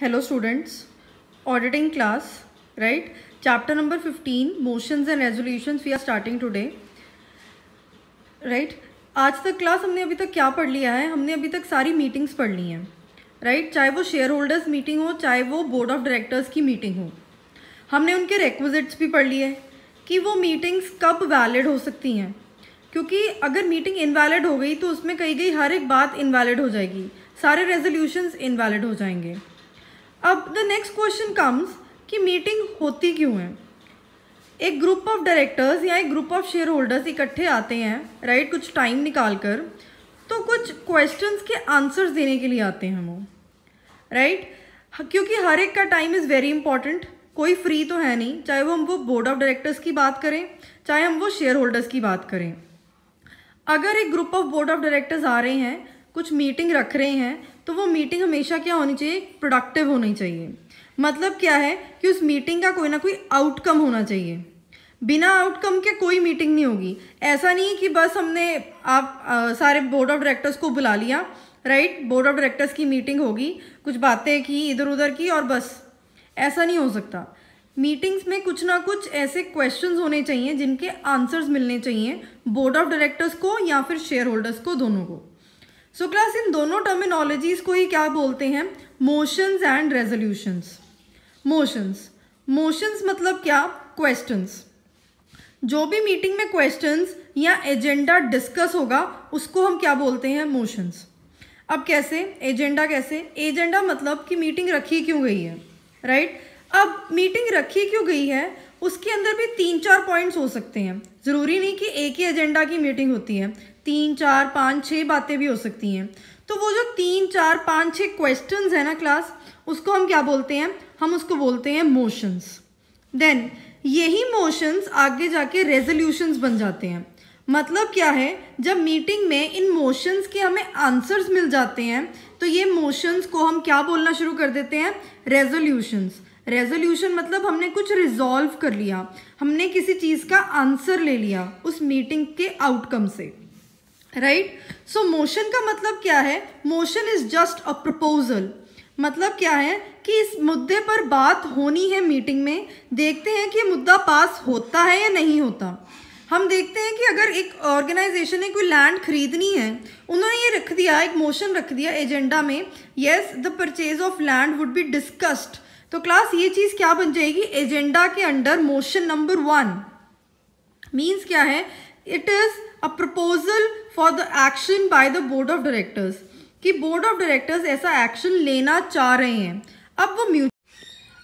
Hello students auditing class right chapter number 15 motion and resolutions we are starting today right आज तक class हमने अभी तक क्या पढ़ लिया है हमने अभी तक सारी मीटिंग्स पढ़ ली हैं राइट right? चाहे वो शेयर होल्डर्स मीटिंग हो चाहे वो बोर्ड ऑफ डायरेक्टर्स की मीटिंग हो हमने उनके रिक्विजिट्स भी पढ़ लिए कि वो मीटिंग्स कब वैलिड हो सकती हैं क्योंकि अगर मीटिंग इनवैलिड हो गई तो उसमें कही गई हर एक बात इनवैलिड हो जाएगी सारे रेजोल्यूशंस इनवैलिड हो जाएंगे अब द नेक्स्ट क्वेश्चन कम्स कि मीटिंग होती क्यों है एक ग्रुप ऑफ डायरेक्टर्स या एक ग्रुप ऑफ शेयर होल्डर्स इकट्ठे आते हैं राइट कुछ टाइम निकाल कर तो कुछ क्वेश्चंस के आंसर्स देने के लिए आते हैं वो राइट क्योंकि हर एक का टाइम इज़ वेरी इंपॉर्टेंट कोई फ्री तो है नहीं चाहे वो हम वो बोर्ड ऑफ डायरेक्टर्स की बात करें चाहे हम वो शेयर होल्डर्स की बात करें अगर एक group of board of directors आ रहे हैं कुछ मीटिंग रख रहे हैं तो वो मीटिंग हमेशा क्या होनी चाहिए प्रोडक्टिव होनी चाहिए मतलब क्या है कि उस मीटिंग का कोई ना कोई आउटकम होना चाहिए बिना आउटकम के कोई मीटिंग नहीं होगी ऐसा नहीं कि बस हमने आप आ, सारे बोर्ड ऑफ डायरेक्टर्स को बुला लिया राइट बोर्ड ऑफ डायरेक्टर्स की मीटिंग होगी कुछ बातें की इधर उधर की और बस ऐसा नहीं हो सकता मीटिंग्स में कुछ ना कुछ ऐसे क्वेश्चंस होने चाहिए जिनके आंसर्स मिलने चाहिए बोर्ड ऑफ डायरेक्टर्स को या फिर शेयर होल्डर्स को दोनों को सो क्लास इन दोनों टर्मिनोलॉजीज़ को ही क्या बोलते हैं motions and resolutions motions motions मतलब क्या क्वेश्चंस जो भी मीटिंग में क्वेश्चंस या एजेंडा डिस्कस होगा उसको हम क्या बोलते हैं मोशंस अब कैसे एजेंडा कैसे एजेंडा मतलब कि मीटिंग रखी क्यों गई है राइट अब मीटिंग रखी क्यों गई है उसके अंदर भी तीन चार पॉइंट्स हो सकते हैं ज़रूरी नहीं कि एक ही एजेंडा की मीटिंग होती है तीन चार पाँच छः बातें भी हो सकती हैं तो वो जो तीन चार पाँच छः क्वेश्चन है ना क्लास उसको हम क्या बोलते हैं हम उसको बोलते हैं मोशंस देन यही मोशंस आगे जाके रेजोल्यूशंस बन जाते हैं मतलब क्या है जब मीटिंग में इन मोशंस के हमें आंसर्स मिल जाते हैं तो ये मोशंस को हम क्या बोलना शुरू कर देते हैं रेजोल्यूशंस रेजोल्यूशन मतलब हमने कुछ रिजॉल्व कर लिया हमने किसी चीज़ का आंसर ले लिया उस मीटिंग के आउटकम से राइट सो मोशन का मतलब क्या है motion is just a proposal मतलब क्या है कि इस मुद्दे पर बात होनी है मीटिंग में देखते हैं कि मुद्दा पास होता है या नहीं होता हम देखते हैं कि अगर एक ऑर्गेनाइजेशन ने कोई लैंड खरीदनी है उन्होंने ये रख दिया एक मोशन रख दिया एजेंडा में yes the purchase of land would be discussed तो क्लास ये चीज़ क्या बन जाएगी एजेंडा के under motion number one means क्या है it is a proposal for the action by the board of directors कि बोर्ड ऑफ डायरेक्टर्स ऐसा एक्शन लेना चाह रहे हैं अब वो म्यू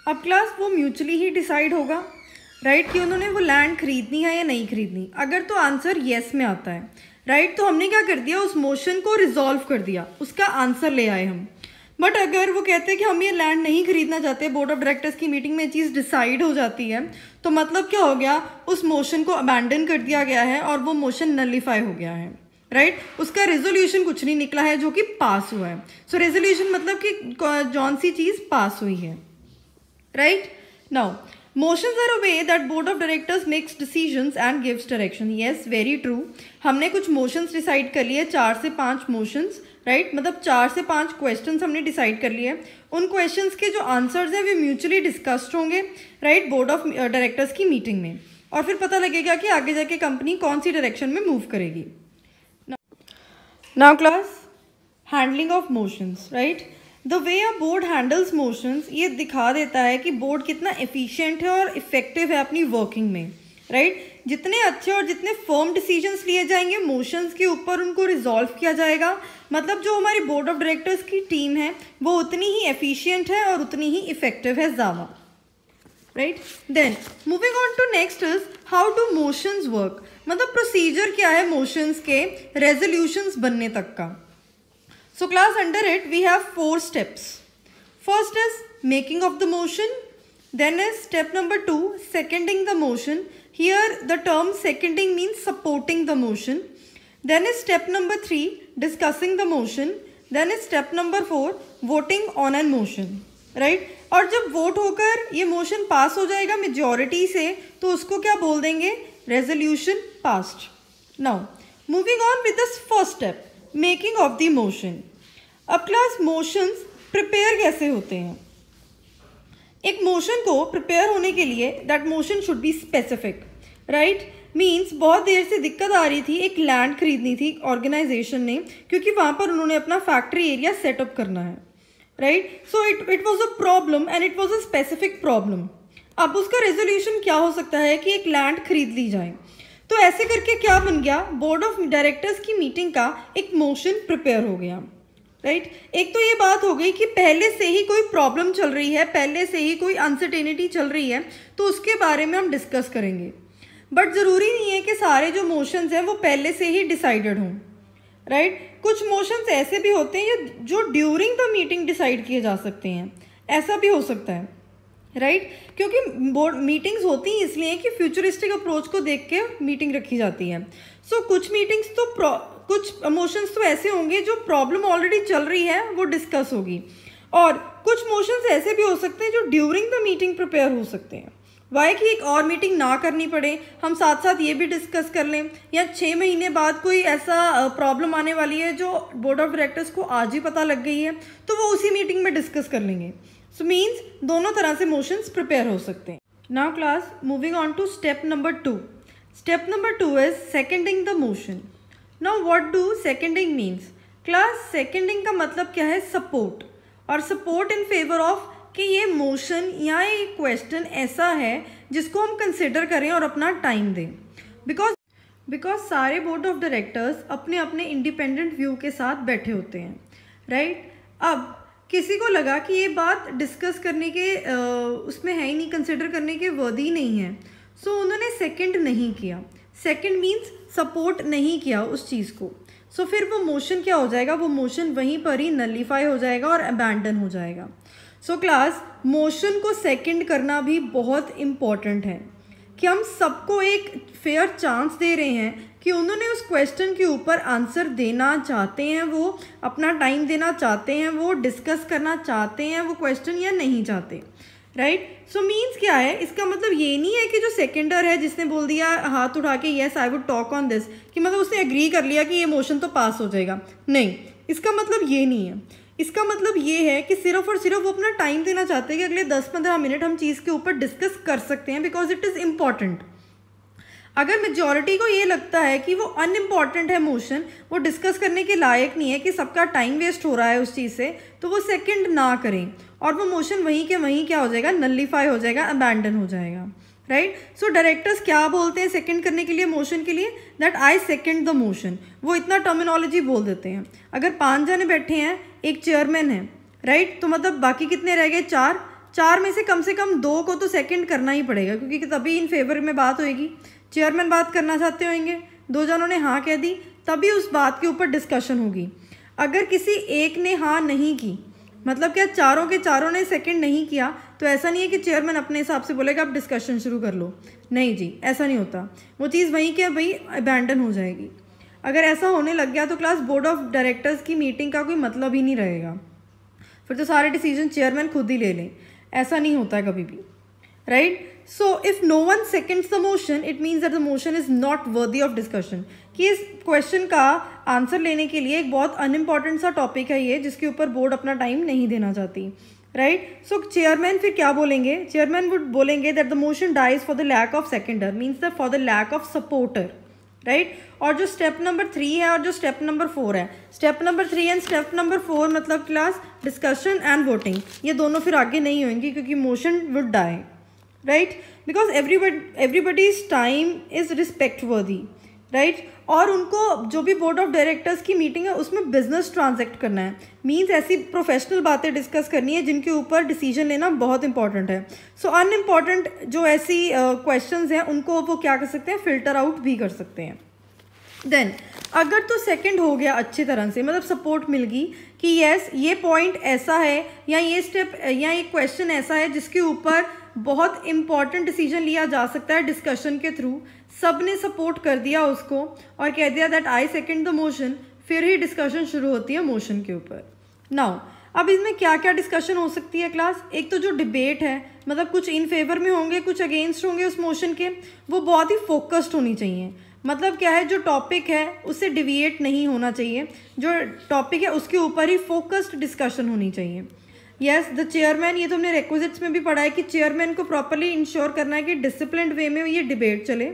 अब क्लास वो म्यूचुअली ही डिसाइड होगा राइट right? कि उन्होंने वो लैंड खरीदनी है या नहीं खरीदनी अगर तो आंसर येस में आता है राइट right? तो हमने क्या कर दिया उस मोशन को रिजॉल्व कर दिया उसका आंसर ले आए हम बट अगर वो कहते हैं कि हम ये लैंड नहीं खरीदना चाहते बोर्ड ऑफ डायरेक्टर्स की मीटिंग में चीज़ डिसाइड हो जाती है तो मतलब क्या हो गया उस मोशन को अबैंडन कर दिया गया है और वो मोशन नलीफाई हो गया है राइट right? उसका रेजोल्यूशन कुछ नहीं निकला है जो कि पास हुआ है सो so, रेजोल्यूशन मतलब कि जौन सी चीज़ पास हुई है right now motion are a way that board of directors makes decisions and gives direction yes very true हमने कुछ मोशंस डिसाइड कर लिए चार से पांच मोशंस राइट right? मतलब चार से पांच क्वेश्चंस हमने डिसाइड कर लिए उन क्वेश्चंस के जो आंसर्स हैं वे म्यूचुअली डिस्कस्ड होंगे राइट बोर्ड ऑफ डायरेक्टर्स की मीटिंग में और फिर पता लगेगा कि आगे जाके कंपनी कौन सी डायरेक्शन में मूव करेगी now class handling of motions right the way a board handles motions ये दिखा देता है कि बोर्ड कितना एफिशियंट है और इफेक्टिव है अपनी वर्किंग में राइट right? जितने अच्छे और जितने फर्म डिसीजंस लिए जाएंगे मोशंस के ऊपर उनको रिजॉल्व किया जाएगा मतलब जो हमारी बोर्ड ऑफ डायरेक्टर्स की टीम है वो उतनी ही एफिशिएंट है और उतनी ही इफेक्टिव है ज़्यादा right then moving on to next is how do motions work मतलब प्रोसीजर क्या है मोशंस के रेजोल्यूशंस बनने तक का so class under it we have four steps first is making of the motion then is step number two seconding the motion Here the term seconding means supporting the motion. Then is step number 3 discussing the motion. Then is step number 4 voting on an motion. Right right? और जब vote होकर ये motion pass हो जाएगा majority से तो उसको क्या बोल देंगे resolution passed now moving on with this first step making of the motion अब क्लास मोशंस प्रिपेयर कैसे होते हैं एक मोशन को प्रिपेयर होने के लिए that motion should be specific right means बहुत देर से दिक्कत आ रही थी एक लैंड खरीदनी थी ऑर्गेनाइजेशन ने क्योंकि वहाँ पर उन्होंने अपना फैक्ट्री एरिया सेटअप करना है right so it it was a problem and it was a specific problem अब उसका रेजोल्यूशन क्या हो सकता है कि एक लैंड खरीद ली जाए तो ऐसे करके क्या बन गया बोर्ड ऑफ डायरेक्टर्स की मीटिंग का एक मोशन प्रिपेयर हो गया राइट right? एक तो ये बात हो गई कि पहले से ही कोई प्रॉब्लम चल रही है पहले से ही कोई अनसर्टेनिटी चल रही है तो उसके बारे में हम डिस्कस करेंगे बट ज़रूरी नहीं है कि सारे जो मोशंस हैं वो पहले से ही डिसाइडेड हों राइट right? कुछ मोशंस ऐसे भी होते हैं जो ड्यूरिंग द मीटिंग डिसाइड किए जा सकते हैं ऐसा भी हो सकता है राइट right? क्योंकि बोर्ड मीटिंग्स होती हैं इसलिए कि फ्यूचरिस्टिक अप्रोच को देख के मीटिंग रखी जाती है सो so, कुछ मीटिंग्स तो कुछ मोशंस तो ऐसे होंगे जो प्रॉब्लम ऑलरेडी चल रही है वो डिस्कस होगी और कुछ मोशंस ऐसे भी हो सकते हैं जो ड्यूरिंग द मीटिंग प्रिपेयर हो सकते हैं वाई कि एक और मीटिंग ना करनी पड़े हम साथ साथ ये भी डिस्कस कर लें या छः महीने बाद कोई ऐसा प्रॉब्लम आने वाली है जो बोर्ड ऑफ डायरेक्टर्स को आज ही पता लग गई है तो वो उसी मीटिंग में डिस्कस कर लेंगे सो मीन्स दोनों तरह से मोशंस प्रिपेयर हो सकते हैं now class moving on to step number two step number two is seconding the motion now what do seconding means class seconding का मतलब क्या है सपोर्ट और सपोर्ट इन फेवर ऑफ कि ये मोशन या ये क्वेश्चन ऐसा है जिसको हम कंसिडर करें और अपना टाइम दें बिकॉज बिकॉज सारे बोर्ड ऑफ डायरेक्टर्स अपने अपने इंडिपेंडेंट व्यू के साथ बैठे होते हैं राइट right? अब किसी को लगा कि ये बात डिस्कस करने के आ, उसमें है ही नहीं कंसिडर करने के वर्दी नहीं है सो so, उन्होंने सेकेंड नहीं किया सेकेंड मीन्स सपोर्ट नहीं किया उस चीज़ को सो so, फिर वो मोशन क्या हो जाएगा वो मोशन वहीं पर ही नलीफाई हो जाएगा और अबैंडन हो जाएगा सो क्लास मोशन को सेकंड करना भी बहुत इम्पॉर्टेंट है कि हम सबको एक फेयर चांस दे रहे हैं कि उन्होंने उस क्वेश्चन के ऊपर आंसर देना चाहते हैं वो अपना टाइम देना चाहते हैं वो डिस्कस करना चाहते हैं वो क्वेश्चन या नहीं चाहते right right? So so means क्या है इसका मतलब ये नहीं है कि जो सेकेंडर है जिसने बोल दिया हाथ उठा के yes I would talk on this कि मतलब उसने एग्री कर लिया कि ये मोशन तो पास हो जाएगा नहीं इसका मतलब ये नहीं है इसका मतलब ये है कि सिर्फ और सिर्फ वो अपना टाइम देना चाहते हैं कि अगले दस पंद्रह मिनट हम चीज़ के ऊपर डिस्कस कर सकते हैं बिकॉज इट इज़ इम्पॉर्टेंट अगर मेजॉरिटी को ये लगता है कि वो अनइम्पॉर्टेंट है मोशन वो डिस्कस करने के लायक नहीं है कि सबका टाइम वेस्ट हो रहा है उस चीज़ से तो वो सेकंड ना करें और वो मोशन वहीं के वहीं क्या हो जाएगा नलीफाई हो जाएगा अबैंडन हो जाएगा राइट सो डायरेक्टर्स क्या बोलते हैं सेकंड करने के लिए मोशन के लिए that I second the motion वो इतना टर्मिनोलॉजी बोल देते हैं अगर पाँच जने बैठे हैं एक चेयरमैन है राइट right? तो मतलब बाकी कितने रह गए चार चार में से कम से कम दो को तो सेकंड करना ही पड़ेगा क्योंकि तभी इन फेवर में बात होएगी चेयरमैन बात करना चाहते होंगे दो जनों ने हाँ कह दी तभी उस बात के ऊपर डिस्कशन होगी अगर किसी एक ने हाँ नहीं की मतलब क्या चारों के चारों ने सेकंड नहीं किया तो ऐसा नहीं है कि चेयरमैन अपने हिसाब से बोलेगा आप डिस्कशन शुरू कर लो नहीं जी ऐसा नहीं होता वो चीज़ वहीं क्या भाई अबैंडन हो जाएगी अगर ऐसा होने लग गया तो क्लास बोर्ड ऑफ डायरेक्टर्स की मीटिंग का कोई मतलब ही नहीं रहेगा फिर तो सारे डिसीजन चेयरमैन खुद ही ले लें ऐसा नहीं होता है कभी भी right so if no one second the motion it means that the motion is not worthy of discussion कि इस क्वेश्चन का आंसर लेने के लिए एक बहुत अनइम्पॉर्टेंट सा टॉपिक है ये जिसके ऊपर बोर्ड अपना टाइम नहीं देना चाहती राइट सो चेयरमैन फिर क्या बोलेंगे चेयरमैन वुड बोलेंगे that the motion dies for the lack of seconder means the for the lack of supporter right और जो स्टेप नंबर थ्री है और जो स्टेप नंबर फोर है step number three and step number four मतलब class discussion and voting ये दोनों फिर आगे नहीं होंगी क्योंकि motion would die right because everybody everybody's time is respect worthy right और उनको जो भी बोर्ड ऑफ डायरेक्टर्स की मीटिंग है उसमें बिजनेस ट्रांजेक्ट करना है मीन्स ऐसी प्रोफेशनल बातें डिस्कस करनी है जिनके ऊपर डिसीजन लेना बहुत इंपॉर्टेंट है सो अन अनइम्पॉर्टेंट जो ऐसी क्वेश्चंस uh, हैं उनको वो क्या कर सकते हैं फिल्टर आउट भी कर सकते हैं देन अगर तो सेकंड हो गया अच्छी तरह से मतलब सपोर्ट मिल गई कि यस ये पॉइंट ऐसा है या ये स्टेप या ये क्वेश्चन ऐसा है जिसके ऊपर बहुत इम्पॉर्टेंट डिसीजन लिया जा सकता है डिस्कशन के थ्रू सब ने सपोर्ट कर दिया उसको और कह दिया that I second the motion फिर ही डिस्कशन शुरू होती है मोशन के ऊपर नाउ अब इसमें क्या क्या डिस्कशन हो सकती है क्लास एक तो जो डिबेट है मतलब कुछ इन फेवर में होंगे कुछ अगेंस्ट होंगे उस मोशन के वो बहुत ही फोकस्ड होनी चाहिए मतलब क्या है जो टॉपिक है उससे डिविएट नहीं होना चाहिए जो टॉपिक है उसके ऊपर ही फोकस्ड डिस्कशन होनी चाहिए यस द चेयरमैन ये तो हमने रिक्वेजिट्स में भी पढ़ा है कि चेयरमैन को प्रॉपरली इंश्योर करना है कि डिसिप्लिन वे में ये डिबेट चले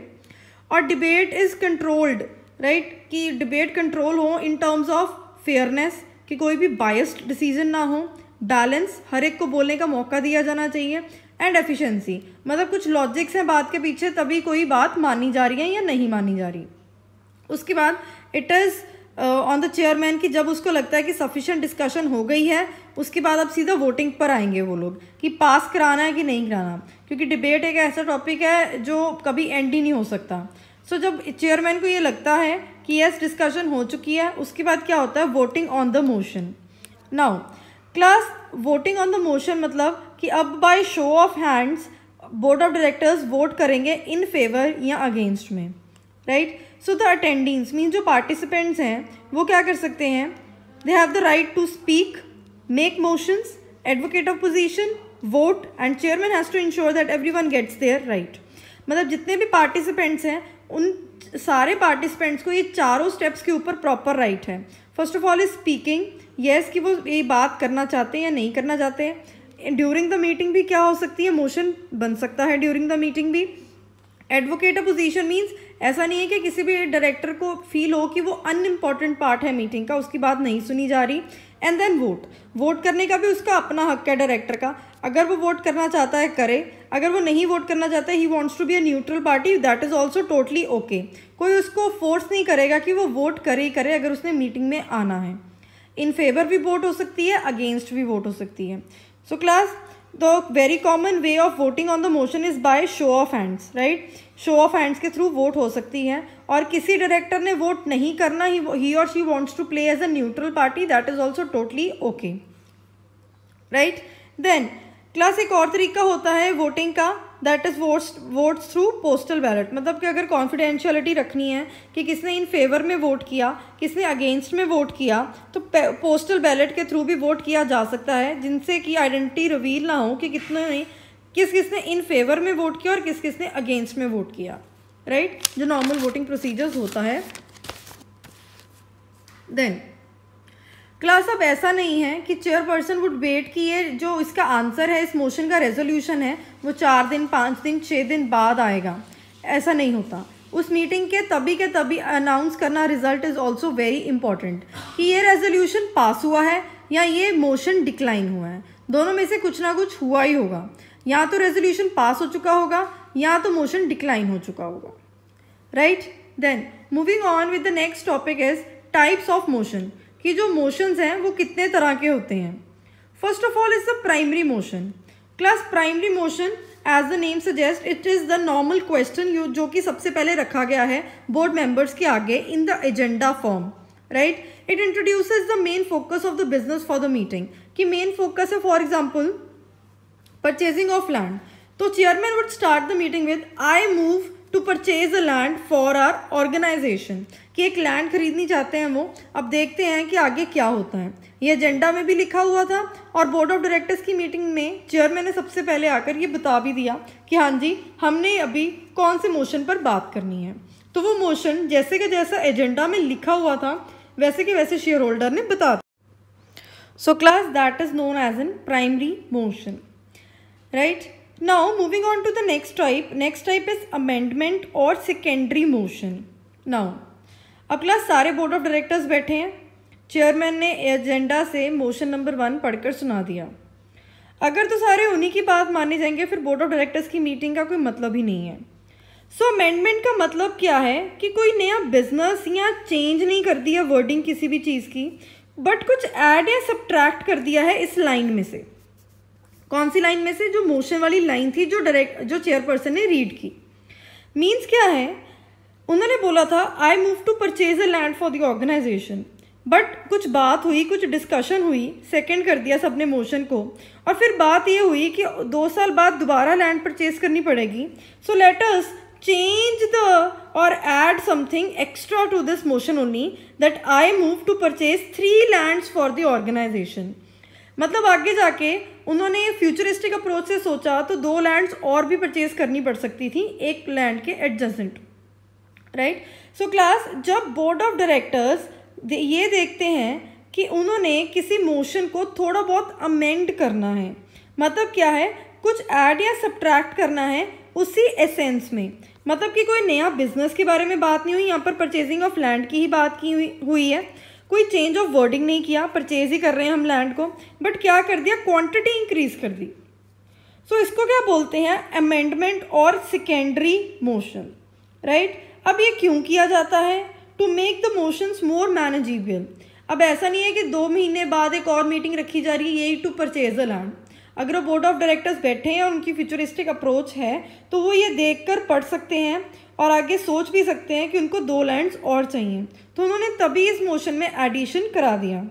और डिबेट इज़ कंट्रोल्ड राइट कि डिबेट कंट्रोल हो इन टर्म्स ऑफ फेयरनेस कि कोई भी बायस्ड डिसीजन ना हो बैलेंस हर एक को बोलने का मौका दिया जाना चाहिए एंड एफिशिएंसी मतलब कुछ लॉजिक्स हैं बात के पीछे तभी कोई बात मानी जा रही है या नहीं मानी जा रही उसके बाद it is on the chairman की जब उसको लगता है कि सफिशेंट डिस्कशन हो गई है उसके बाद अब सीधा वोटिंग पर आएंगे वो लोग कि पास कराना है कि नहीं कराना क्योंकि डिबेट एक ऐसा टॉपिक है जो कभी एंड ही नहीं हो सकता सो so, जब चेयरमैन को ये लगता है कि यस डिस्कशन हो चुकी है उसके बाद क्या होता है voting on the motion now class voting on the motion मतलब कि अब by show of hands board of directors vote करेंगे इन फेवर या अगेंस्ट में right right? So the attendings mean जो पार्टिसिपेंट्स हैं वो क्या कर सकते हैं they have the right to speak make motions advocate of position vote and chairman has to ensure that every one gets their right मतलब जितने भी पार्टिसिपेंट्स हैं उन सारे पार्टिसिपेंट्स को ये चारों स्टेप्स के ऊपर प्रॉपर राइट है first of all is speaking yes कि वो ये बात करना चाहते हैं या नहीं करना चाहते हैं ड्यूरिंग द मीटिंग भी क्या हो सकती है मोशन बन सकता है ड्यूरिंग द मीटिंग भी एडवोकेट अपोजिशन मीन्स ऐसा नहीं है कि किसी भी डायरेक्टर को फील हो कि वो अनइम्पॉर्टेंट पार्ट है मीटिंग का उसकी बात नहीं सुनी जा रही एंड देन वोट वोट करने का भी उसका अपना हक है डायरेक्टर का अगर वो वोट करना चाहता है करे अगर वो नहीं वोट करना चाहता है he wants to be a neutral party that is also totally okay कोई उसको फोर्स नहीं करेगा कि वो वोट करे ही करे अगर उसने मीटिंग में आना है इन फेवर भी वोट हो सकती है अगेंस्ट भी वोट हो सकती है so so, class the very common way of voting on the motion is by show of hands right show of hands के थ्रू वोट हो सकती है और किसी डायरेक्टर ने वोट नहीं करना ही और she wants to play as a neutral party that is also totally okay right then class एक और तरीका होता है वोटिंग का that is votes votes through postal ballot मतलब कि अगर कॉन्फिडेंशियलिटी रखनी है कि किसने इन फेवर में वोट किया किसने अगेंस्ट में वोट किया तो पोस्टल बैलेट के थ्रू भी वोट किया जा सकता है जिनसे कि आइडेंटिटी रिवील ना हो कि कितने नहीं किस किसने इन फेवर में वोट किया और किस किसने अगेंस्ट में वोट किया राइट right? जो नॉर्मल वोटिंग प्रोसीजर्स होता है देन क्लास अब ऐसा नहीं है कि चेयर पर्सन वुड वेट कि ये जो इसका आंसर है इस मोशन का रेजोल्यूशन है वो चार दिन पाँच दिन छः दिन बाद आएगा ऐसा नहीं होता उस मीटिंग के तभी के तभी अनाउंस करना result is also very important कि ये रेजोल्यूशन पास हुआ है या ये मोशन डिक्लाइन हुआ है दोनों में से कुछ ना कुछ हुआ ही होगा या तो रेजोल्यूशन पास हो चुका होगा या तो मोशन डिक्लाइन हो चुका होगा right then moving on with the next topic is types of motion कि जो मोशंस हैं वो कितने तरह के होते हैं first of all is the primary motion class primary motion as the name suggest it is the normal question जो कि सबसे पहले रखा गया है बोर्ड मेंबर्स के आगे in the agenda form right it introduce the main focus of the business for the meeting कि मेन फोकस है for example purchasing of land तो chairman would start the meeting with I move to purchase a land for our organisation कि एक land खरीदनी चाहते हैं वो अब देखते हैं कि आगे क्या होता है ये एजेंडा में भी लिखा हुआ था और बोर्ड ऑफ डायरेक्टर्स की मीटिंग में चेयरमैन ने सबसे पहले आकर ये बता भी दिया कि हाँ जी हमने अभी कौन से मोशन पर बात करनी है तो वो मोशन जैसे का जैसा एजेंडा में लिखा हुआ था वैसे के वैसे शेयर होल्डर ने बता दिया so class that is known as an primary motion right now moving on to the next type next type is amendment और सेकेंडरी मोशन नाउ अगला सारे बोर्ड ऑफ डायरेक्टर्स बैठे हैं चेयरमैन ने एजेंडा से मोशन नंबर वन पढ़कर सुना दिया अगर तो सारे उन्हीं की बात माने जाएंगे फिर बोर्ड ऑफ डायरेक्टर्स की मीटिंग का कोई मतलब ही नहीं है सो so, अमेंडमेंट का मतलब क्या है कि कोई नया बिजनेस या चेंज नहीं कर दिया वर्डिंग किसी भी चीज़ की बट कुछ ऐड या सब्ट्रैक्ट कर दिया है इस लाइन में से कौन सी लाइन में से जो मोशन वाली लाइन थी जो डायरेक्ट जो चेयरपर्सन ने रीड की मीन्स क्या है उन्होंने बोला था I move to purchase a land for the organisation but कुछ बात हुई कुछ डिस्कशन हुई सेकंड कर दिया सबने मोशन को और फिर बात ये हुई कि दो साल बाद दोबारा लैंड परचेज करनी पड़ेगी सो लेटर्स चेंज द और add something extra to this motion only that I move to purchase three lands for the organisation मतलब आगे जाके उन्होंने फ्यूचरिस्टिक अप्रोच से सोचा तो दो लैंड्स और भी परचेज करनी पड़ सकती थी एक लैंड के एडजेसेंट राइट सो क्लास जब बोर्ड ऑफ डायरेक्टर्स ये देखते हैं कि उन्होंने किसी मोशन को थोड़ा बहुत अमेंड करना है मतलब क्या है कुछ ऐड या सब्ट्रैक्ट करना है उसी एसेंस में मतलब कि कोई नया बिजनेस के बारे में बात नहीं हुई यहाँ पर परचेजिंग ऑफ लैंड की ही बात की हुई हुई है कोई चेंज ऑफ वर्डिंग नहीं किया परचेज ही कर रहे हैं हम लैंड को बट क्या कर दिया क्वांटिटी इंक्रीज कर दी सो so, इसको क्या बोलते हैं अमेंडमेंट और सेकेंडरी मोशन राइट अब ये क्यों किया जाता है to make the motions more manageable अब ऐसा नहीं है कि दो महीने बाद एक और मीटिंग रखी जा रही है यही टू परचेज अ लैंड अगर वो बोर्ड ऑफ डायरेक्टर्स बैठे हैं और उनकी फ्यूचरिस्टिक अप्रोच है तो वो ये देख कर पढ़ सकते हैं और आगे सोच भी सकते हैं कि उनको दो लैंड्स और चाहिए तो उन्होंने तभी इस मोशन में एडिशन करा दिया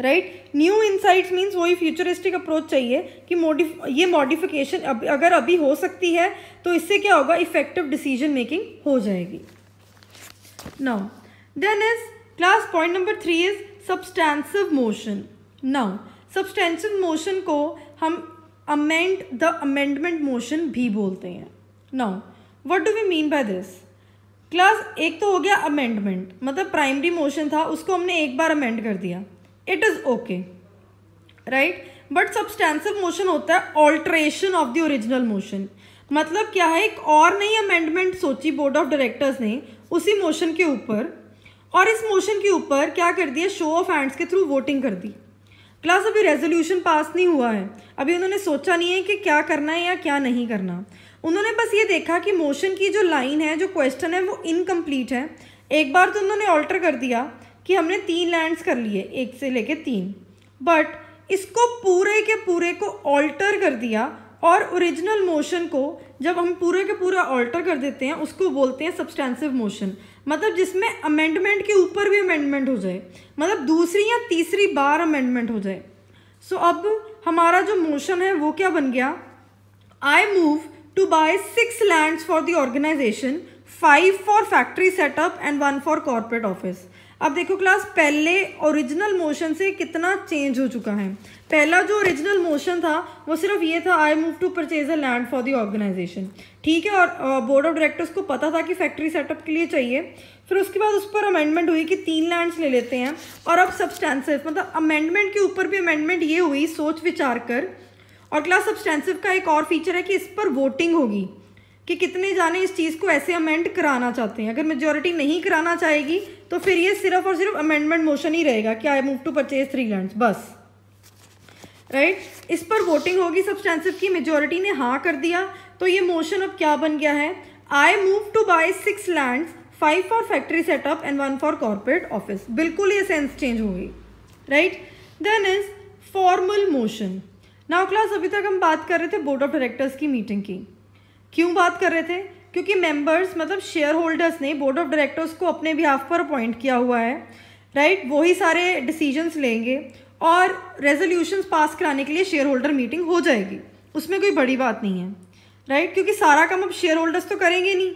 राइट न्यू इंसाइट्स मीन्स वही फ्यूचरिस्टिक अप्रोच चाहिए कि मोडिफ ये मॉडिफिकेशन अब अगर अभी हो सकती है तो इससे क्या होगा इफेक्टिव डिसीजन मेकिंग हो जाएगी now then is class point number three is substantive motion now substantive motion को हम अमेंड द अमेंडमेंट मोशन भी बोलते हैं now what do we mean by this class एक तो हो गया अमेंडमेंट मतलब प्राइमरी मोशन था उसको हमने एक बार अमेंड कर दिया it is okay right but substantive motion होता है alteration of the original motion मतलब क्या है एक और नई अमेंडमेंट सोची बोर्ड ऑफ डायरेक्टर्स ने उसी मोशन के ऊपर और इस मोशन के ऊपर क्या कर दिया शो ऑफ हैंड्स के थ्रू वोटिंग कर दी क्लास अभी रेजोल्यूशन पास नहीं हुआ है अभी उन्होंने सोचा नहीं है कि क्या करना है या क्या नहीं करना उन्होंने बस ये देखा कि मोशन की जो लाइन है जो क्वेश्चन है वो इनकम्प्लीट है एक बार तो उन्होंने ऑल्टर कर दिया कि हमने तीन लैंड्स कर लिए एक से लेके तीन बट इसको पूरे के पूरे को ऑल्टर कर दिया और ओरिजिनल मोशन को जब हम पूरे के पूरा ऑल्टर कर देते हैं उसको बोलते हैं सब्सटेंसिव मोशन मतलब जिसमें अमेंडमेंट के ऊपर भी अमेंडमेंट हो जाए मतलब दूसरी या तीसरी बार अमेंडमेंट हो जाए सो so, अब हमारा जो मोशन है वो क्या बन गया I move to buy six lands for the organisation five for factory setup and one for corporate office अब देखो क्लास पहले ओरिजिनल मोशन से कितना चेंज हो चुका है पहला जो ओरिजिनल मोशन था वो सिर्फ ये था I move to purchase a land for the organisation ठीक है और बोर्ड ऑफ डायरेक्टर्स को पता था कि फैक्ट्री सेटअप के लिए चाहिए फिर उसके बाद उस पर अमेंडमेंट हुई कि तीन लैंड्स ले लेते हैं और अब सब्सटेंसिव मतलब अमेंडमेंट के ऊपर भी अमेंडमेंट ये हुई सोच विचार कर और क्लास सब्सटेंसिव का एक और फीचर है कि इस पर वोटिंग होगी कि कितने जाने इस चीज़ को ऐसे अमेंड कराना चाहते हैं अगर मेजोरिटी नहीं कराना चाहेगी तो फिर ये सिर्फ और सिर्फ अमेंडमेंट मोशन ही रहेगा कि I move to purchase three land बस राइट right? इस पर वोटिंग होगी सब्सटेंसिव की मेजोरिटी ने हाँ कर दिया तो ये मोशन अब क्या बन गया है I move to buy six land five for factory setup and one for corporate office बिल्कुल ये सेंस चेंज होगी right then is formal motion now class अभी तक हम बात कर रहे थे बोर्ड ऑफ डायरेक्टर्स की मीटिंग की क्यों बात कर रहे थे क्योंकि मेंबर्स मतलब शेयर होल्डर्स ने बोर्ड ऑफ डायरेक्टर्स को अपने बिहाफ पर अपॉइंट किया हुआ है राइट right? वही सारे डिसीजंस लेंगे और रेजोल्यूशंस पास कराने के लिए शेयर होल्डर मीटिंग हो जाएगी उसमें कोई बड़ी बात नहीं है राइट right? क्योंकि सारा काम अब शेयर होल्डर्स तो करेंगे नहीं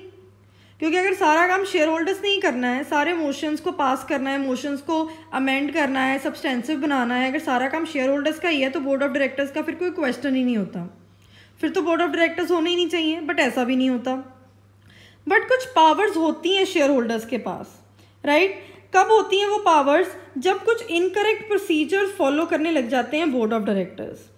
क्योंकि अगर सारा काम शेयर होल्डर्स ने ही करना है सारे मोशंस को पास करना है मोशंस को अमेंड करना है सब्सटेंसिव बनाना है अगर सारा काम शेयर होल्डर्स का ही है तो बोर्ड ऑफ डायरेक्टर्स का फिर कोई क्वेश्चन ही नहीं होता फिर तो बोर्ड ऑफ डायरेक्टर्स होने ही नहीं चाहिए बट ऐसा भी नहीं होता बट कुछ पावर्स होती हैं शेयर होल्डर्स के पास राइट right? कब होती हैं वो पावर्स जब कुछ इनकरेक्ट प्रोसीजर्स फॉलो करने लग जाते हैं board of directors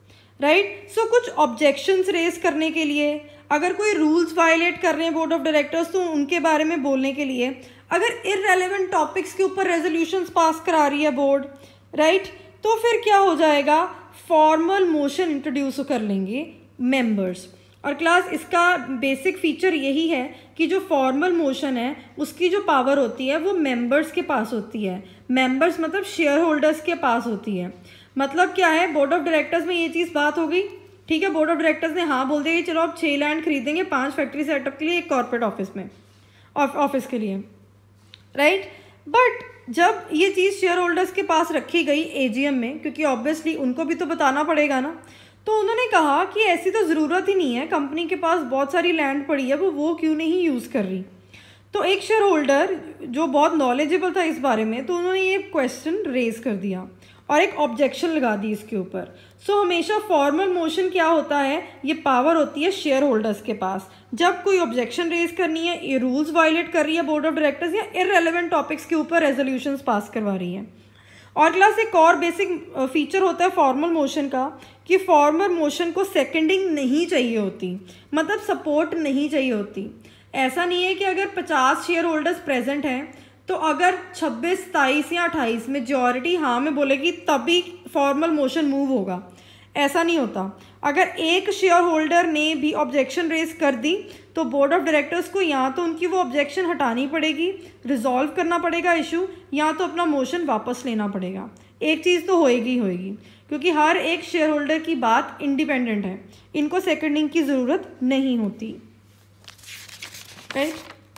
right so कुछ ऑब्जेक्शंस रेज करने के लिए अगर कोई रूल्स वायलेट कर रहे हैं बोर्ड ऑफ डायरेक्टर्स तो उनके बारे में बोलने के लिए अगर इरेलीवेंट टॉपिक्स के ऊपर रेजोल्यूशंस पास करा रही है बोर्ड राइट right? तो फिर क्या हो जाएगा फॉर्मल मोशन इंट्रोड्यूस कर लेंगे मेंबर्स और क्लास इसका बेसिक फीचर यही है कि जो फॉर्मल मोशन है उसकी जो पावर होती है वो मेंबर्स के पास होती है मेंबर्स मतलब शेयर होल्डर्स के पास होती है मतलब क्या है बोर्ड ऑफ डायरेक्टर्स में ये चीज़ बात हो गई ठीक है बोर्ड ऑफ डायरेक्टर्स ने हाँ बोल दिया कि चलो आप छः लैंड खरीदेंगे पांच फैक्ट्री सेटअप के लिए एक कॉरपोरेट ऑफिस में ऑफिस के लिए राइट बट जब ये चीज़ शेयर होल्डर्स के पास रखी गई एजीएम में क्योंकि ऑब्वियसली उनको भी तो बताना पड़ेगा ना तो उन्होंने कहा कि ऐसी तो ज़रूरत ही नहीं है कंपनी के पास बहुत सारी लैंड पड़ी है वो वो क्यों नहीं यूज़ कर रही तो एक शेयर होल्डर जो बहुत नॉलेजेबल था इस बारे में तो उन्होंने ये क्वेश्चन रेज कर दिया और एक ऑब्जेक्शन लगा दी इसके ऊपर सो so, हमेशा फॉर्मल मोशन क्या होता है ये पावर होती है शेयर होल्डर्स के पास जब कोई ऑब्जेक्शन रेज करनी है ये रूल्स वायलेट कर रही है बोर्ड ऑफ डायरेक्टर्स या इरेलीवेंट टॉपिक्स के ऊपर रेजोल्यूशंस पास करवा रही है और क्लास एक और बेसिक फीचर होता है फॉर्मल मोशन का कि फॉर्मर मोशन को सेकेंडिंग नहीं चाहिए होती मतलब सपोर्ट नहीं चाहिए होती ऐसा नहीं है कि अगर पचास शेयर होल्डर्स प्रेजेंट हैं तो अगर छब्बीस सताईस या अट्ठाईस मेजॉरिटी हाँ में बोलेगी तभी फॉर्मल मोशन मूव होगा ऐसा नहीं होता अगर एक शेयर होल्डर ने भी ऑब्जेक्शन रेज कर दी तो बोर्ड ऑफ डायरेक्टर्स को या तो उनकी वो ऑब्जेक्शन हटानी पड़ेगी रिजॉल्व करना पड़ेगा इशू या तो अपना मोशन वापस लेना पड़ेगा एक चीज़ तो होएगी होएगी क्योंकि हर एक शेयर होल्डर की बात इंडिपेंडेंट है इनको सेकंडिंग की ज़रूरत नहीं होती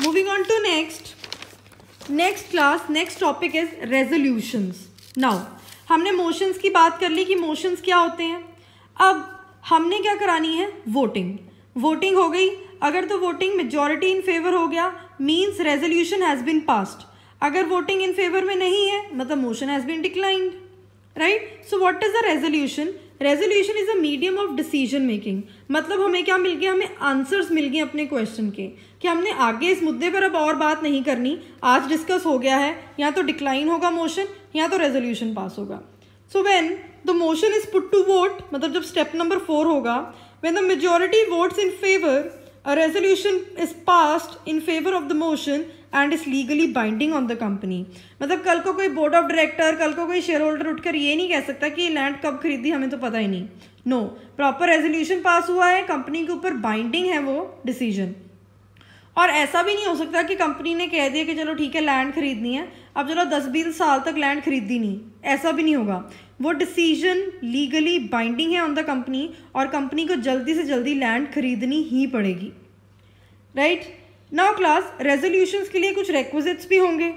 moving on to next next class next topic is resolutions now हमने मोशंस की बात कर ली कि मोशंस क्या होते हैं अब हमने क्या करानी है वोटिंग वोटिंग हो गई अगर तो वोटिंग मेजॉरिटी इन फेवर हो गया means resolution has been passed अगर वोटिंग इन फेवर में नहीं है मतलब motion has been declined right so what is the resolution resolution is a medium of decision making मतलब हमें क्या मिल गया हमें आंसर्स मिल गए अपने क्वेश्चन के कि हमने आगे इस मुद्दे पर अब और बात नहीं करनी आज डिस्कस हो गया है या तो डिक्लाइन होगा मोशन या तो रेजोल्यूशन पास होगा so when the motion is put to vote मतलब जब स्टेप नंबर फोर होगा when the majority votes in favour resolution is is in favour of the motion and is legally binding on the company मतलब कल को कोई board of director कल को कोई शेयर होल्डर उठकर ये नहीं कह सकता कि लैंड कब खरीदी हमें तो पता ही नहीं नो प्रॉपर रेजोल्यूशन पास हुआ है कंपनी के ऊपर बाइंडिंग है वो डिसीजन और ऐसा भी नहीं हो सकता कि कंपनी ने कह दिया कि चलो ठीक है लैंड खरीदनी है अब चलो दस बीस साल तक लैंड खरीदी नहीं ऐसा भी नहीं होगा वो डिसीजन लीगली बाइंडिंग है ऑन द कंपनी और कंपनी को जल्दी से जल्दी लैंड खरीदनी ही पड़ेगी right right? Now class resolutions के लिए कुछ रेक्विजिट्स भी होंगे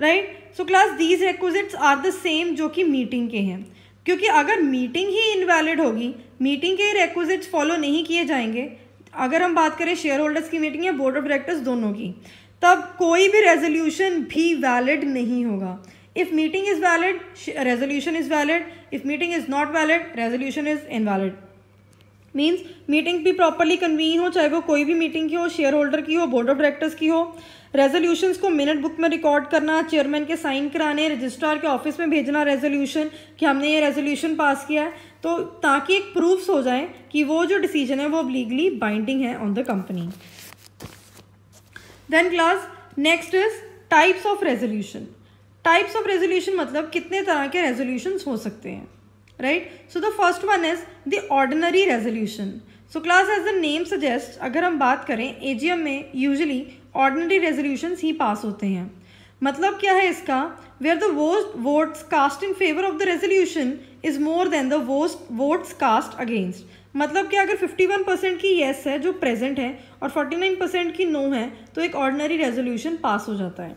right so class these requisites are the same जो कि मीटिंग के हैं क्योंकि अगर मीटिंग ही इनवैलिड होगी मीटिंग के रेक्विजिट्स फॉलो नहीं किए जाएंगे अगर हम बात करें शेयर होल्डर्स की मीटिंग या बोर्ड ऑफ डायरेक्टर्स दोनों की तब कोई भी रेजोल्यूशन भी वैलिड नहीं होगा if meeting is valid resolution is valid if meeting is not valid resolution is invalid means meeting भी प्रॉपरली कन्वीन हो चाहे वो कोई भी मीटिंग की हो शेयर होल्डर की हो बोर्ड ऑफ डायरेक्टर्स की हो रेजोल्यूशन को मिनट बुक में रिकॉर्ड करना चेयरमैन के साइन कराने रजिस्ट्रार के ऑफिस में भेजना रेजोल्यूशन कि हमने ये रेजोल्यूशन पास किया है तो ताकि एक प्रूफ्स हो जाए कि वो जो डिसीजन है वो अब लीगली बाइंडिंग है on the company then class next is types of resolution types of resolution मतलब कितने तरह के रेजोल्यूशन हो सकते हैं right so the first one is the ordinary resolution so class as the name suggest अगर हम बात करें एजीएम में यूजली ऑर्डनरी रेजोल्यूशन ही पास होते हैं मतलब क्या है इसका वे आर द वोस्ट votes cast in favour of the resolution is more than the votes cast against मतलब कि अगर 51 परसेंट की येस yes है जो प्रेजेंट है और 49 परसेंट की नो no है तो एक ऑर्डनरी रेजोल्यूशन पास हो जाता है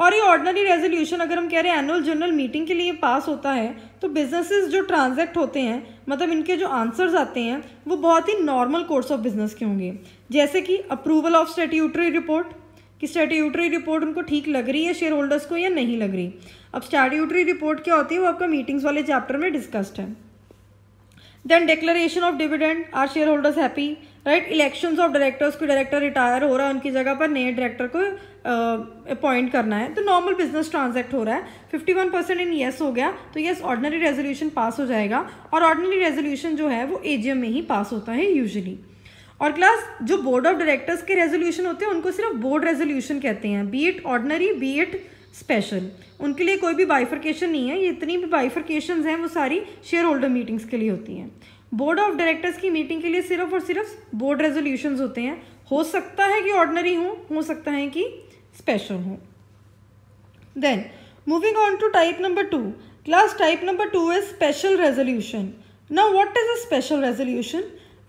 और ये ऑर्डनरी रेजोल्यूशन अगर हम कह रहे हैं एनुअल जनरल मीटिंग के लिए पास होता है तो बिजनेसेस जो ट्रांजैक्ट होते हैं मतलब इनके जो आंसर्स आते हैं वो बहुत ही नॉर्मल कोर्स ऑफ बिजनेस के होंगे जैसे कि अप्रूवल ऑफ स्टेट्यूटरी रिपोर्ट कि स्टेट्यूटरी रिपोर्ट उनको ठीक लग रही है शेयर होल्डर्स को या नहीं लग रही अब स्टेट्यूटरी रिपोर्ट क्या होती है वो आपका मीटिंग्स वाले चैप्टर में डिस्कस्ड है then declaration of dividend are shareholders happy right elections of directors को डायरेक्टर रिटायर हो रहा है उनकी जगह पर नए डायरेक्टर को अपॉइंट करना है तो नॉर्मल बिजनेस ट्रांजैक्ट हो रहा है fifty one percent in yes हो गया तो येस ऑर्डनरी रेजोल्यूशन पास हो जाएगा और ऑर्डनरी रेजोल्यूशन जो है वो एजीएम में ही पास होता है यूजली और क्लास जो बोर्ड ऑफ डायरेक्टर्स के रेजोल्यूशन होते हैं उनको सिर्फ बोर्ड रेजोल्यूशन कहते हैं be it ordinary be it special उनके लिए कोई भी बाइफरकेशन नहीं है ये इतनी भी बाइफर्केशन हैं वो सारी शेयर होल्डर मीटिंग्स के लिए होती हैं बोर्ड ऑफ डायरेक्टर्स की मीटिंग के लिए सिर्फ और सिर्फ बोर्ड रेजोल्यूशन होते हैं हो सकता है कि ऑर्डनरी हो सकता है कि स्पेशल हो then moving on to type number two class type number two is special resolution now what is a special resolution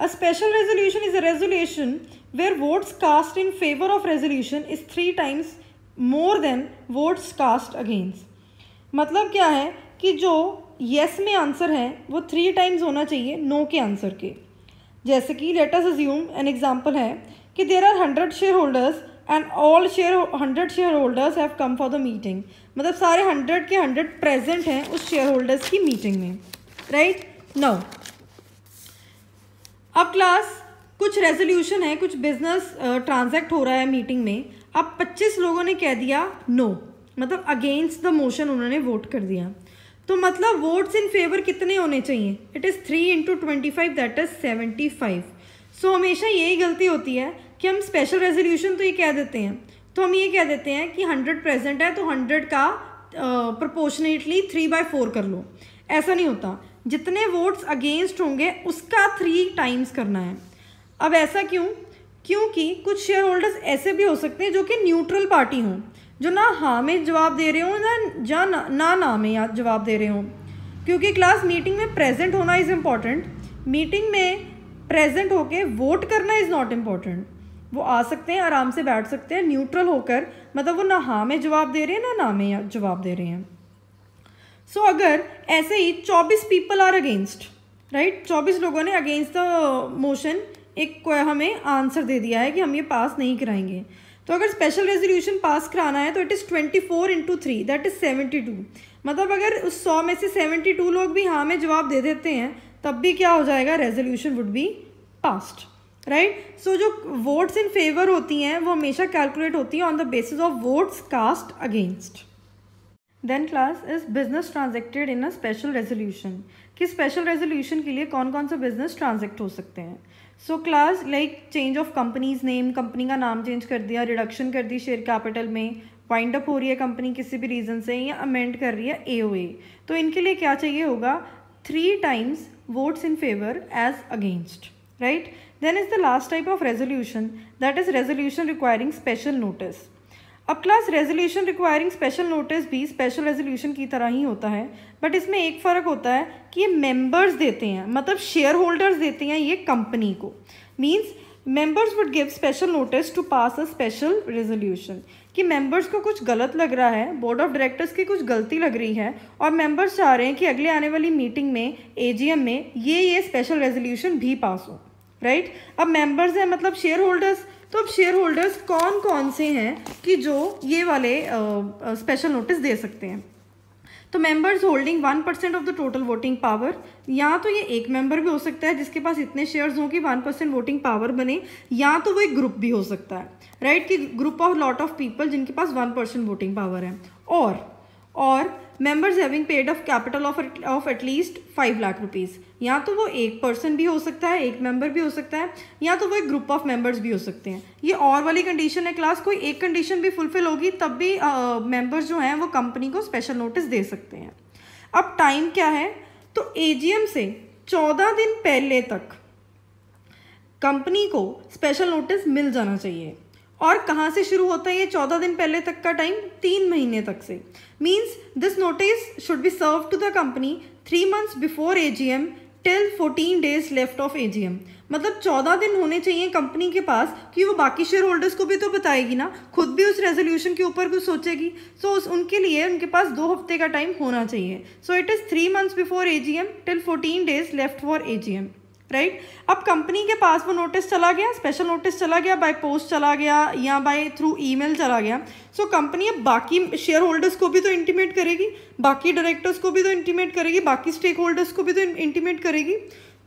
a special resolution is a resolution where votes cast in favor of resolution is three times more than votes cast against मतलब क्या है कि जो yes yes में answer है वो three times होना चाहिए नो no के आंसर के जैसे कि लेटस अज्यूम एन एग्जाम्पल है कि there are hundred shareholders and all share hundred shareholders have come for the meeting मतलब सारे हंड्रेड के हंड्रेड प्रेजेंट हैं उस शेयर होल्डर्स की मीटिंग में राइट right? No no. अब क्लास कुछ रेजोल्यूशन है कुछ बिजनेस ट्रांजैक्ट uh, हो रहा है मीटिंग में अब पच्चीस लोगों ने कह दिया नो no. मतलब अगेंस्ट द मोशन उन्होंने वोट कर दिया तो मतलब वोट्स इन फेवर कितने होने चाहिए it is three into twenty five that is seventy five so हमेशा यही गलती होती है कि हम स्पेशल रेजोल्यूशन तो ये कह देते हैं तो हम ये कह देते हैं कि हंड्रेड प्रेजेंट है तो हंड्रेड का प्रपोर्शनेटली थ्री बाय फोर कर लो ऐसा नहीं होता जितने वोट्स अगेंस्ट होंगे उसका थ्री टाइम्स करना है अब ऐसा क्यों क्योंकि कुछ शेयर होल्डर्स ऐसे भी हो सकते हैं जो कि न्यूट्रल पार्टी हों जो ना हाँ में जवाब दे रहे हों ना जहाँ ना ना, ना में जवाब दे रहे हों क्योंकि क्लास मीटिंग में प्रेजेंट होना इज़ इम्पॉर्टेंट मीटिंग में प्रेजेंट होके वोट करना इज़ नॉट इम्पॉर्टेंट वो आ सकते हैं आराम से बैठ सकते हैं न्यूट्रल होकर मतलब वो ना हाँ में जवाब दे रहे हैं ना ना में जवाब दे रहे हैं सो so, अगर ऐसे ही चौबीस पीपल आर अगेंस्ट राइट चौबीस लोगों ने अगेंस्ट द मोशन एक हमें आंसर दे दिया है कि हम ये पास नहीं कराएंगे तो अगर स्पेशल रेजोल्यूशन पास कराना है तो it is twenty four into three that is seventy two मतलब अगर उस सौ में से सेवेंटी टू लोग भी हाँ में जवाब दे देते हैं तब भी क्या हो जाएगा resolution would be passed right so जो वोट्स इन फेवर होती हैं वो हमेशा कैलकुलेट होती हैं on the basis of votes cast against then class is business transacted in a special resolution कि स्पेशल रेजोल्यूशन के लिए कौन कौन से बिजनेस ट्रांजेक्ट हो सकते हैं so class like change of company's name company का नाम चेंज कर दिया रिडक्शन कर दी शेयर कैपिटल में वाइंड अप हो रही है कंपनी किसी भी रीज़न से या अमेंड कर रही है ए तो इनके लिए क्या चाहिए होगा three times votes in favour as against right Then is the last type of resolution that is resolution requiring special notice. अब क्लास रेजोल्यूशन रिक्वायरिंग स्पेशल नोटिस भी स्पेशल रेजोल्यूशन की तरह ही होता है बट इसमें एक फ़र्क होता है कि ये मेंबर्स देते हैं मतलब शेयर होल्डर्स देते हैं ये कंपनी को means members would give special notice to pass a special resolution कि मेंबर्स को कुछ गलत लग रहा है बोर्ड ऑफ डायरेक्टर्स की कुछ गलती लग रही है और मेम्बर्स चाह रहे हैं कि अगले आने वाली मीटिंग में ए में ये ये स्पेशल रेजोल्यूशन भी पास हो राइट right? अब मेंबर्स हैं मतलब शेयर होल्डर्स तो अब शेयर होल्डर्स कौन कौन से हैं कि जो ये वाले स्पेशल नोटिस दे सकते हैं तो members holding one percent of the total voting power या तो ये एक मेंबर भी हो सकता है जिसके पास इतने शेयर्स हों कि वन परसेंट वोटिंग पावर बने या तो वो एक ग्रुप भी हो सकता है राइट right? कि group of lot of people जिनके पास वन परसेंट वोटिंग पावर है और और members having paid of capital of of at least five lakh rupees या तो वो एक पर्सन भी हो सकता है एक मेंबर भी हो सकता है या तो वो एक ग्रुप ऑफ मेंबर्स भी हो सकते हैं ये और वाली कंडीशन है क्लास कोई एक कंडीशन भी फुलफिल होगी तब भी मेंबर्स uh, जो हैं वो कंपनी को स्पेशल नोटिस दे सकते हैं अब टाइम क्या है तो एजीएम से चौदह दिन पहले तक कंपनी को स्पेशल नोटिस मिल जाना चाहिए और कहाँ से शुरू होता है ये चौदह दिन पहले तक का टाइम तीन महीने तक से means this notice should be serve to the company three months before A G M till fourteen days left of A G M मतलब चौदह दिन होने चाहिए कंपनी के पास कि वो बाकी शेयर होल्डर्स को भी तो बताएगी ना खुद भी उस रेजोल्यूशन के ऊपर कुछ सोचेगी सो so, उस उनके लिए उनके पास दो हफ्ते का टाइम होना चाहिए so it is three months before A G M till fourteen days left for A G M right right? अब कंपनी के पास वो नोटिस चला गया स्पेशल नोटिस चला गया बाय पोस्ट चला गया या बाय थ्रू ईमेल चला गया सो so, कंपनी अब बाकी शेयर होल्डर्स को भी तो इंटीमेट करेगी बाकी डायरेक्टर्स को भी तो इंटीमेट करेगी बाकी स्टेक होल्डर्स को भी तो इंटीमेट करेगी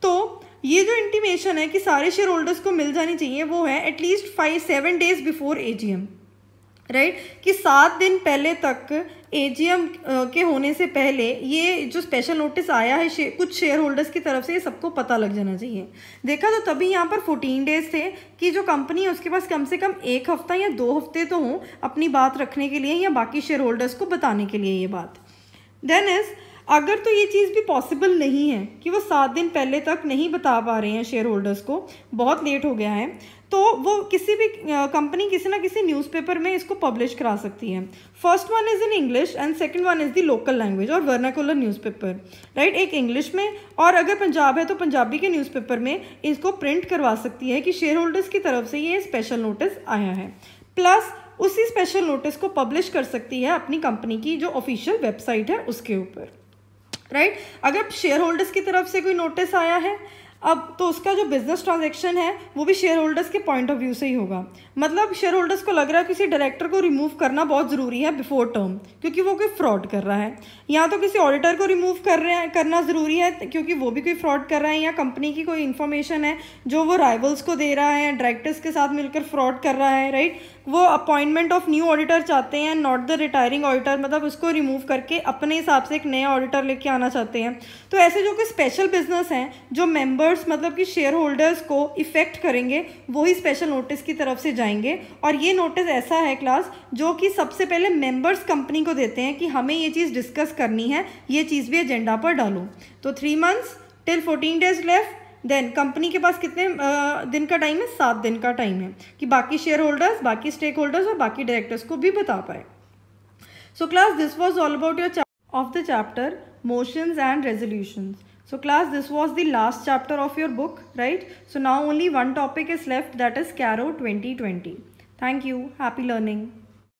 तो ये जो इंटीमेशन है कि सारे शेयर होल्डर्स को मिल जानी चाहिए वो है at least five seven days before A right कि सात दिन पहले तक एजीएम के होने से पहले ये जो स्पेशल नोटिस आया है शे, कुछ शेयर होल्डर्स की तरफ से ये सबको पता लग जाना चाहिए देखा तो तभी यहाँ पर फोर्टीन डेज थे कि जो कंपनी है उसके पास कम से कम एक हफ्ता या दो हफ्ते तो हों अपनी बात रखने के लिए या बाकी शेयर होल्डर्स को बताने के लिए ये बात देन इज़ अगर तो ये चीज़ भी पॉसिबल नहीं है कि वो सात दिन पहले तक नहीं बता पा रहे हैं शेयर होल्डर्स को बहुत लेट हो गया है तो वो किसी भी कंपनी किसी ना किसी न्यूज़पेपर में इसको पब्लिश करा सकती है first one is in English and second one is the local language और वर्नाकुलर न्यूज़पेपर राइट एक इंग्लिश में और अगर पंजाब है तो पंजाबी के न्यूज़पेपर में इसको प्रिंट करवा सकती है कि शेयर होल्डर्स की तरफ से ये स्पेशल नोटिस आया है प्लस उसी स्पेशल नोटिस को पब्लिश कर सकती है अपनी कंपनी की जो ऑफिशियल वेबसाइट है उसके ऊपर राइट right? अगर शेयर होल्डर्स की तरफ से कोई नोटिस आया है अब तो उसका जो बिजनेस ट्रांजेक्शन है वो भी शेयर होल्डर्स के पॉइंट ऑफ व्यू से ही होगा मतलब शेयर होल्डर्स को लग रहा है किसी डायरेक्टर को रिमूव करना बहुत ज़रूरी है बिफोर टर्म क्योंकि वो कोई फ्रॉड कर रहा है या तो किसी ऑडिटर को रिमूव कर रहे हैं करना ज़रूरी है क्योंकि वो भी कोई फ्रॉड कर रहा है या कंपनी की कोई इन्फॉर्मेशन है जो वो राइवल्स को दे रहा है डायरेक्टर्स के साथ मिलकर फ्रॉड कर रहा है राइट वो अपॉइंटमेंट ऑफ न्यू ऑडिटर चाहते हैं नॉट द रिटायरिंग ऑडिटर मतलब उसको रिमूव करके अपने हिसाब से एक नया ऑडिटर लेके आना चाहते हैं तो ऐसे जो कोई स्पेशल बिजनेस हैं जो मेम्बर होल्डर्स मतलब कि शेयर होल्डर्स को इफ़ेक्ट करेंगे वही स्पेशल नोटिस की तरफ से जाएंगे और ये नोटिस ऐसा है क्लास जो कि सबसे पहले मेंबर्स कंपनी को देते हैं कि हमें ये चीज़ डिस्कस करनी है ये चीज़ भी एजेंडा पर डालो तो three months till fourteen days left then company के पास कितने दिन का टाइम है सात दिन का टाइम है कि बाकी शेयर होल्डर्स बाकी स्टेक होल्डर्स और बाकी डायरेक्टर्स को भी बता पाए so class this was all about your of the chapter motions and resolutions So class this was the last chapter of your book right. So now only one topic is left that is Caro 2020. Thank you. Happy learning.